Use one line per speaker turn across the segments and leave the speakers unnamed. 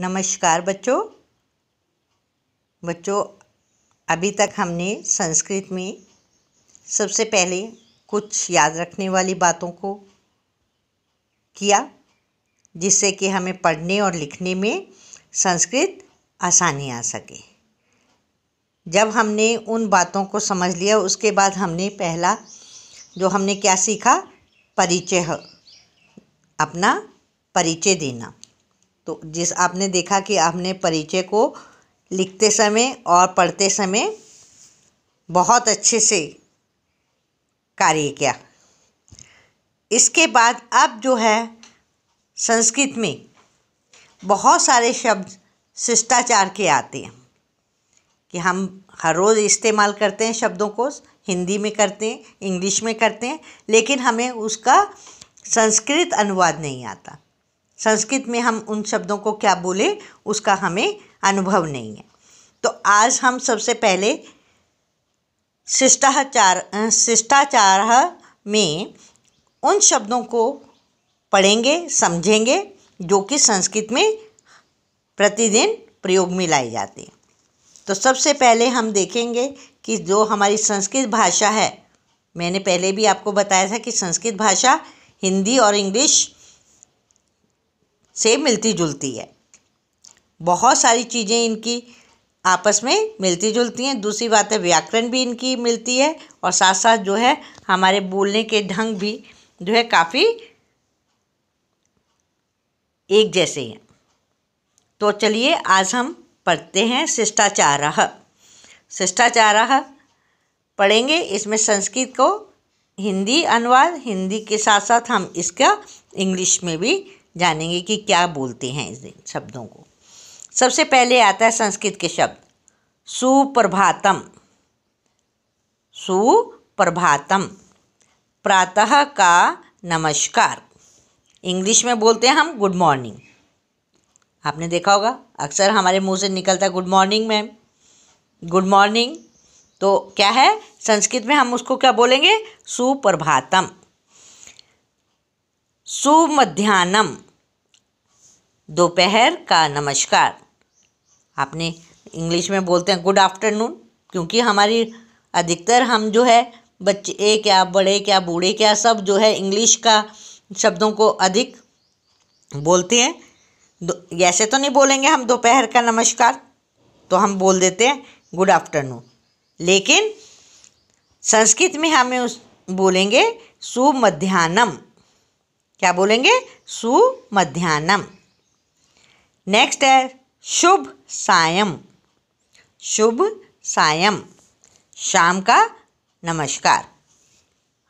नमस्कार बच्चों बच्चों अभी तक हमने संस्कृत में सबसे पहले कुछ याद रखने वाली बातों को किया जिससे कि हमें पढ़ने और लिखने में संस्कृत आसानी आ सके जब हमने उन बातों को समझ लिया उसके बाद हमने पहला जो हमने क्या सीखा परिचय अपना परिचय देना तो जिस आपने देखा कि आपने परिचय को लिखते समय और पढ़ते समय बहुत अच्छे से कार्य किया इसके बाद अब जो है संस्कृत में बहुत सारे शब्द शिष्टाचार के आते हैं कि हम हर रोज़ इस्तेमाल करते हैं शब्दों को हिंदी में करते हैं इंग्लिश में करते हैं लेकिन हमें उसका संस्कृत अनुवाद नहीं आता संस्कृत में हम उन शब्दों को क्या बोले उसका हमें अनुभव नहीं है तो आज हम सबसे पहले शिष्टाचार शिष्टाचार में उन शब्दों को पढ़ेंगे समझेंगे जो कि संस्कृत में प्रतिदिन प्रयोग में लाई जाती है तो सबसे पहले हम देखेंगे कि जो हमारी संस्कृत भाषा है मैंने पहले भी आपको बताया था कि संस्कृत भाषा हिंदी और इंग्लिश से मिलती जुलती है बहुत सारी चीज़ें इनकी आपस में मिलती जुलती हैं दूसरी बात है व्याकरण भी इनकी मिलती है और साथ साथ जो है हमारे बोलने के ढंग भी जो है काफ़ी एक जैसे हैं तो चलिए आज हम पढ़ते हैं शिष्टाचार शिष्टाचार पढ़ेंगे इसमें संस्कृत को हिंदी अनुवाद हिंदी के साथ साथ हम इसका इंग्लिश में भी जानेंगे कि क्या बोलते हैं इस दिन शब्दों को सबसे पहले आता है संस्कृत के शब्द सुप्रभातम सुप्रभातम प्रातः का नमस्कार इंग्लिश में बोलते हैं हम गुड मॉर्निंग आपने देखा होगा अक्सर हमारे मुंह से निकलता है good morning ma'am good morning तो क्या है संस्कृत में हम उसको क्या बोलेंगे सुप्रभातम सुमध्यानम दोपहर का नमस्कार आपने इंग्लिश में बोलते हैं गुड आफ्टरनून क्योंकि हमारी अधिकतर हम जो है बच्चे क्या बड़े क्या बूढ़े क्या सब जो है इंग्लिश का शब्दों को अधिक बोलते हैं ऐसे तो नहीं बोलेंगे हम दोपहर का नमस्कार तो हम बोल देते हैं गुड आफ्टरनून लेकिन संस्कृत में हमें उस बोलेंगे सुमध्यानम क्या बोलेंगे सुमध्यान्हम नेक्स्ट है शुभ सायम शुभ सायम शाम का नमस्कार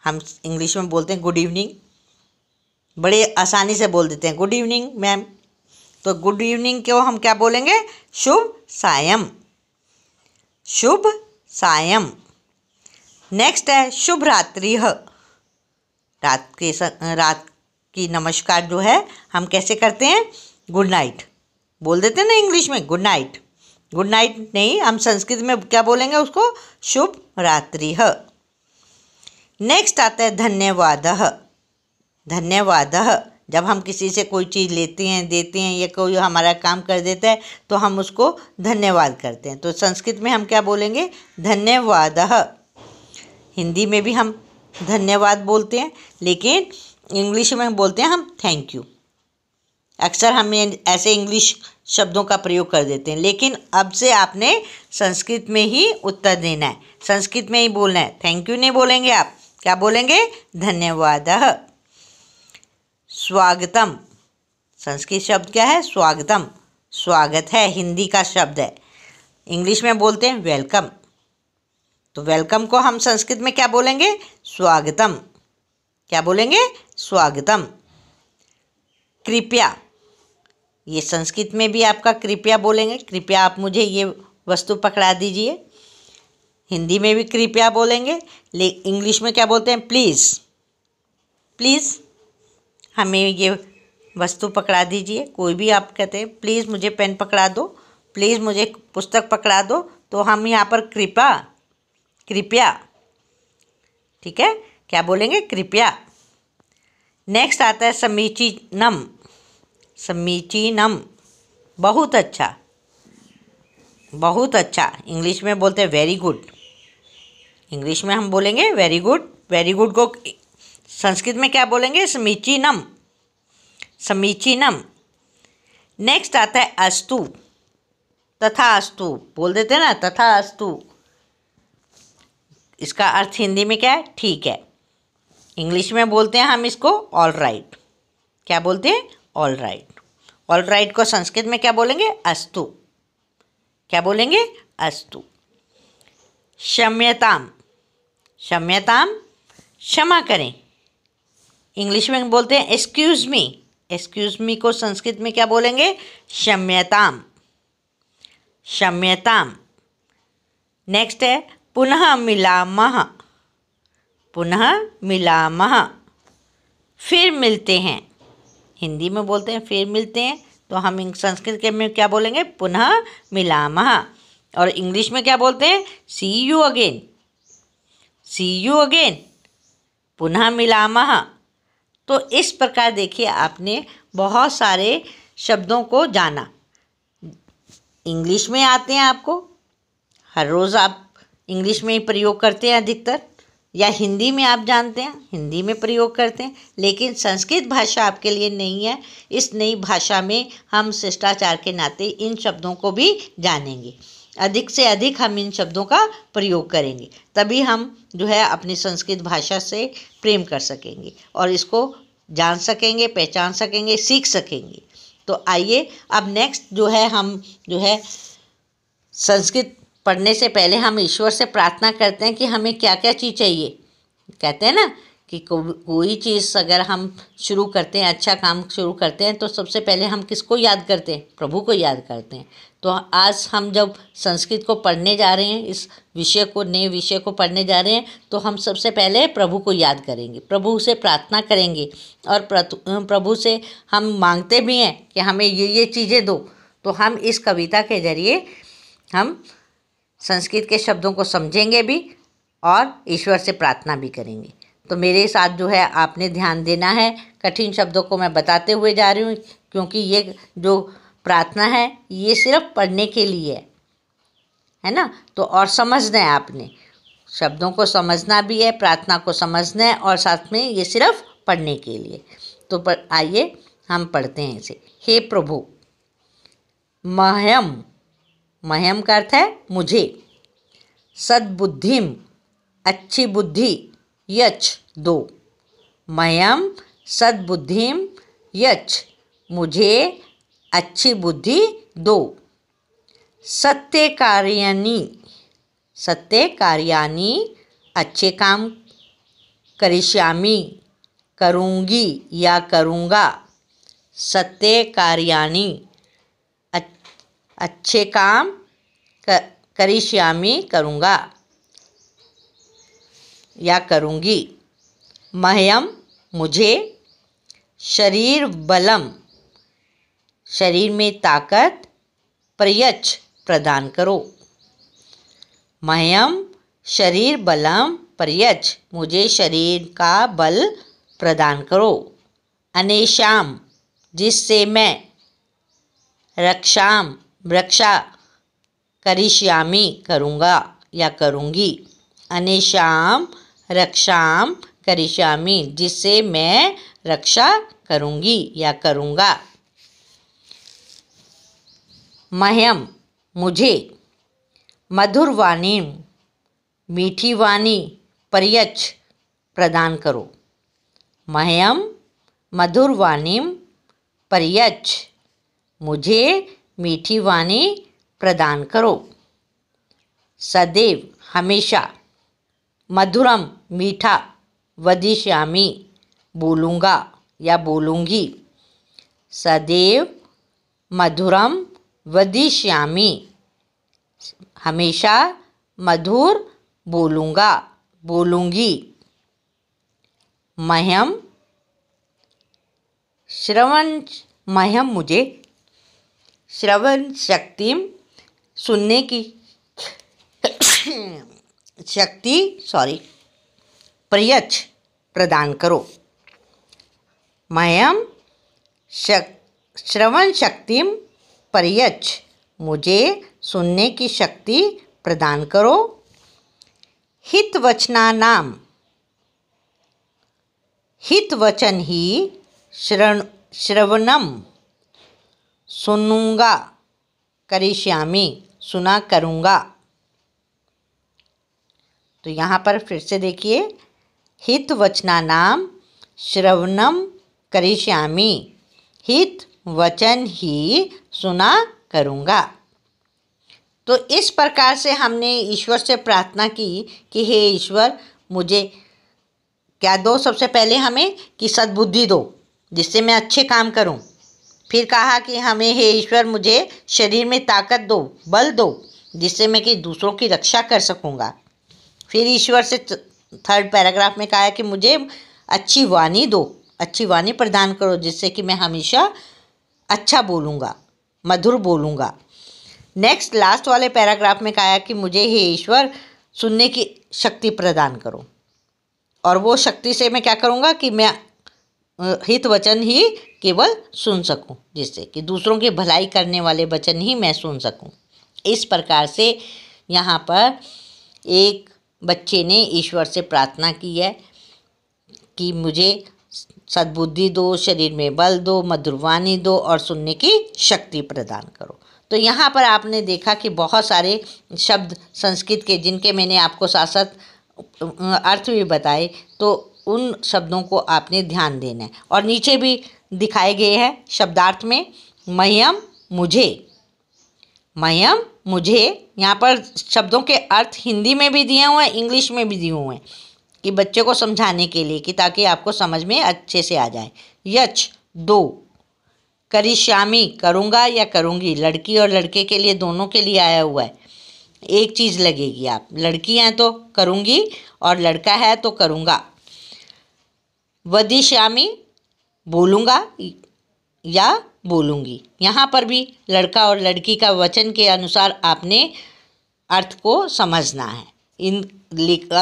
हम इंग्लिश में बोलते हैं गुड इवनिंग बड़े आसानी से बोल देते हैं गुड इवनिंग मैम तो गुड इवनिंग को हम क्या बोलेंगे शुभ सायम शुभ सायम नेक्स्ट है शुभ रात्रि रात के रात कि नमस्कार जो है हम कैसे करते हैं गुड नाइट बोल देते हैं ना इंग्लिश में गुड नाइट गुड नाइट नहीं हम संस्कृत में क्या बोलेंगे उसको शुभ रात्रि है नेक्स्ट आता है धन्यवाद धन्यवाद जब हम किसी से कोई चीज़ लेते हैं देते हैं या कोई हमारा काम कर देता है तो हम उसको धन्यवाद करते हैं तो संस्कृत में हम क्या बोलेंगे धन्यवाद हिंदी में भी हम धन्यवाद बोलते हैं लेकिन इंग्लिश में बोलते हैं हम थैंक यू अक्सर हम ऐसे इंग्लिश शब्दों का प्रयोग कर देते हैं लेकिन अब से आपने संस्कृत में ही उत्तर देना है संस्कृत में ही बोलना है थैंक यू नहीं बोलेंगे आप क्या बोलेंगे धन्यवाद स्वागतम संस्कृत शब्द क्या है स्वागतम स्वागत है हिंदी का शब्द है इंग्लिश में बोलते हैं वेलकम तो वेलकम को हम संस्कृत में क्या बोलेंगे स्वागतम क्या बोलेंगे स्वागतम कृपया ये संस्कृत में भी आपका कृपया बोलेंगे कृपया आप मुझे ये वस्तु पकड़ा दीजिए हिंदी में भी कृपया बोलेंगे ले इंग्लिश में क्या बोलते हैं प्लीज़ प्लीज़ हमें ये वस्तु पकड़ा दीजिए कोई भी आप कहते हैं प्लीज़ मुझे पेन पकड़ा दो प्लीज़ मुझे पुस्तक पकड़ा दो तो हम यहाँ पर कृपा कृपया ठीक है क्या बोलेंगे कृपया नेक्स्ट आता है समीचीनम समीचीनम बहुत अच्छा बहुत अच्छा इंग्लिश में बोलते हैं वेरी गुड इंग्लिश में हम बोलेंगे वेरी गुड वेरी गुड को संस्कृत में क्या बोलेंगे समीचीनम समीचीनम नेक्स्ट आता है अस्तु तथा अस्तु बोल देते हैं ना तथा अस्तु इसका अर्थ हिंदी में क्या है ठीक है इंग्लिश में बोलते हैं हम इसको ऑल राइट क्या बोलते हैं ऑल राइट ऑल राइट को संस्कृत में क्या बोलेंगे अस्तु क्या बोलेंगे अस्तु क्षम्यताम क्षम्यताम क्षमा करें इंग्लिश में बोलते हैं एक्सक्यूज मी एक्सक्यूज मी को संस्कृत में क्या बोलेंगे क्षम्यताम क्षम्यताम नेक्स्ट है पुनः मिला महा पुनः मिलामः फिर मिलते हैं हिंदी में बोलते हैं फिर मिलते हैं तो हम संस्कृत के में क्या बोलेंगे पुनः मिलामः और इंग्लिश में क्या बोलते हैं see you again see you again पुनः मिलामः तो इस प्रकार देखिए आपने बहुत सारे शब्दों को जाना इंग्लिश में आते हैं आपको हर रोज़ आप इंग्लिश में ही प्रयोग करते हैं अधिकतर या हिंदी में आप जानते हैं हिंदी में प्रयोग करते हैं लेकिन संस्कृत भाषा आपके लिए नहीं है इस नई भाषा में हम शिष्टाचार के नाते इन शब्दों को भी जानेंगे अधिक से अधिक हम इन शब्दों का प्रयोग करेंगे तभी हम जो है अपनी संस्कृत भाषा से प्रेम कर सकेंगे और इसको जान सकेंगे पहचान सकेंगे सीख सकेंगे तो आइए अब नेक्स्ट जो है हम जो है संस्कृत पढ़ने से पहले हम ईश्वर से प्रार्थना करते हैं कि हमें क्या क्या चीज़ चाहिए कहते हैं ना कि को, कोई चीज़ अगर हम शुरू करते हैं अच्छा काम शुरू करते हैं तो सबसे पहले हम किसको याद करते हैं प्रभु को याद करते हैं तो आज हम जब संस्कृत को पढ़ने जा रहे हैं इस विषय को नए विषय को पढ़ने जा रहे हैं तो हम सबसे पहले प्रभु को याद करेंगे प्रभु से प्रार्थना करेंगे और प्रभु से हम मांगते भी हैं कि हमें ये ये चीज़ें दो तो हम इस कविता के ज़रिए हम संस्कृत के शब्दों को समझेंगे भी और ईश्वर से प्रार्थना भी करेंगे तो मेरे साथ जो है आपने ध्यान देना है कठिन शब्दों को मैं बताते हुए जा रही हूँ क्योंकि ये जो प्रार्थना है ये सिर्फ पढ़ने के लिए है है ना तो और समझना है आपने शब्दों को समझना भी है प्रार्थना को समझना है और साथ में ये सिर्फ पढ़ने के लिए तो आइए हम पढ़ते हैं इसे हे प्रभु मह्यम मह्यम का अर्थ है मुझे सद्बुद्धिम अच्छी बुद्धि यच दो मयम सद्बुद्धिम यच मुझे अच्छी बुद्धि दो सत्य कार्यानी सत्य कार्यानी अच्छे काम करिष्यामी करूँगी या करूँगा सत्य कार्याणी अच्छे काम करिश्यामी करूँगा या करूँगी मह्यम मुझे शरीर बलम शरीर में ताकत प्रयच प्रदान करो मह्यम शरीर बलम प्रयच मुझे शरीर का बल प्रदान करो अनेशाम जिससे मैं रक्षाम वृक्षा करिष्यामि करूँगा या करूँगी अनेशाम रक्षाम करिष्यामि जिससे मैं रक्षा करूँगी या करूँगा मह्यम मुझे मधुर वाणी मीठी वाणी पर्यच प्रदान करो मह्यम मधुर वाणी पर्यच मुझे मीठी वाणी प्रदान करो सदैव हमेशा मधुरम मीठा वधिश्यामी बोलूँगा या बोलूँगी सदैव मधुरम वधिश्यामी हमेशा मधुर बोलूँगा बोलूँगी मह्यम श्रवण मह्यम मुझे श्रवण शक्ति सुनने की शक्ति सॉरी प्रयच प्रदान करो मयम शक श्रवण शक्ति प्रयच मुझे सुनने की शक्ति प्रदान करो हित वचना नाम हित वचन ही श्रवणम सुनूंगा करिश्यामी सुना करूँगा तो यहाँ पर फिर से देखिए हित वचना नाम श्रवणम करिश्यामी हित वचन ही सुना करूँगा तो इस प्रकार से हमने ईश्वर से प्रार्थना की कि हे ईश्वर मुझे क्या दो सबसे पहले हमें कि सद्बुद्धि दो जिससे मैं अच्छे काम करूं फिर कहा कि हमें हे ईश्वर मुझे शरीर में ताकत दो बल दो जिससे मैं कि दूसरों की रक्षा कर सकूँगा फिर ईश्वर से थर्ड पैराग्राफ में कहा कि मुझे अच्छी वाणी दो अच्छी वाणी प्रदान करो जिससे कि मैं हमेशा अच्छा बोलूँगा मधुर बोलूँगा नेक्स्ट लास्ट वाले पैराग्राफ में कहा कि मुझे हे ईश्वर सुनने की शक्ति प्रदान करो और वो शक्ति से मैं क्या करूँगा कि मैं हित वचन ही केवल सुन सकूं जिससे कि दूसरों की भलाई करने वाले वचन ही मैं सुन सकूं इस प्रकार से यहाँ पर एक बच्चे ने ईश्वर से प्रार्थना की है कि मुझे सद्बुद्धि दो शरीर में बल दो मधुरवाणी दो और सुनने की शक्ति प्रदान करो तो यहाँ पर आपने देखा कि बहुत सारे शब्द संस्कृत के जिनके मैंने आपको साथ साथ अर्थ भी बताए तो उन शब्दों को आपने ध्यान देना है और नीचे भी दिखाए गए हैं शब्दार्थ में मयम मुझे मयम मुझे यहाँ पर शब्दों के अर्थ हिंदी में भी दिए हुए हैं इंग्लिश में भी दिए हुए हैं कि बच्चे को समझाने के लिए कि ताकि आपको समझ में अच्छे से आ जाए यच दो करिश्यामी करूँगा या करूँगी लड़की और लड़के के लिए दोनों के लिए आया हुआ है एक चीज़ लगेगी आप लड़की हैं तो करूँगी और लड़का है तो करूँगा वदिश्यामी बोलूँगा या बोलूँगी यहाँ पर भी लड़का और लड़की का वचन के अनुसार आपने अर्थ को समझना है इन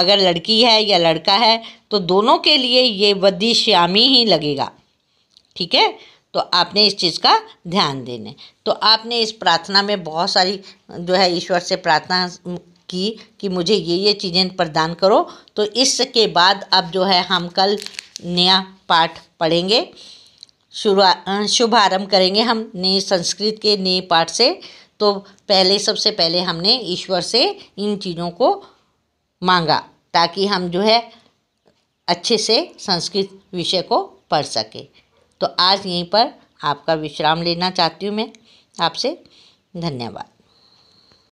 अगर लड़की है या लड़का है तो दोनों के लिए ये श्यामी ही लगेगा ठीक है तो आपने इस चीज़ का ध्यान देने तो आपने इस प्रार्थना में बहुत सारी जो है ईश्वर से प्रार्थना की कि मुझे ये ये चीज़ें प्रदान करो तो इसके बाद अब जो है हम कल नया पाठ पढ़ेंगे शुरुआ शुभारंभ करेंगे हम नए संस्कृत के नए पाठ से तो पहले सबसे पहले हमने ईश्वर से इन चीज़ों को मांगा ताकि हम जो है अच्छे से संस्कृत विषय को पढ़ सके तो आज यहीं पर आपका विश्राम लेना चाहती हूँ मैं आपसे धन्यवाद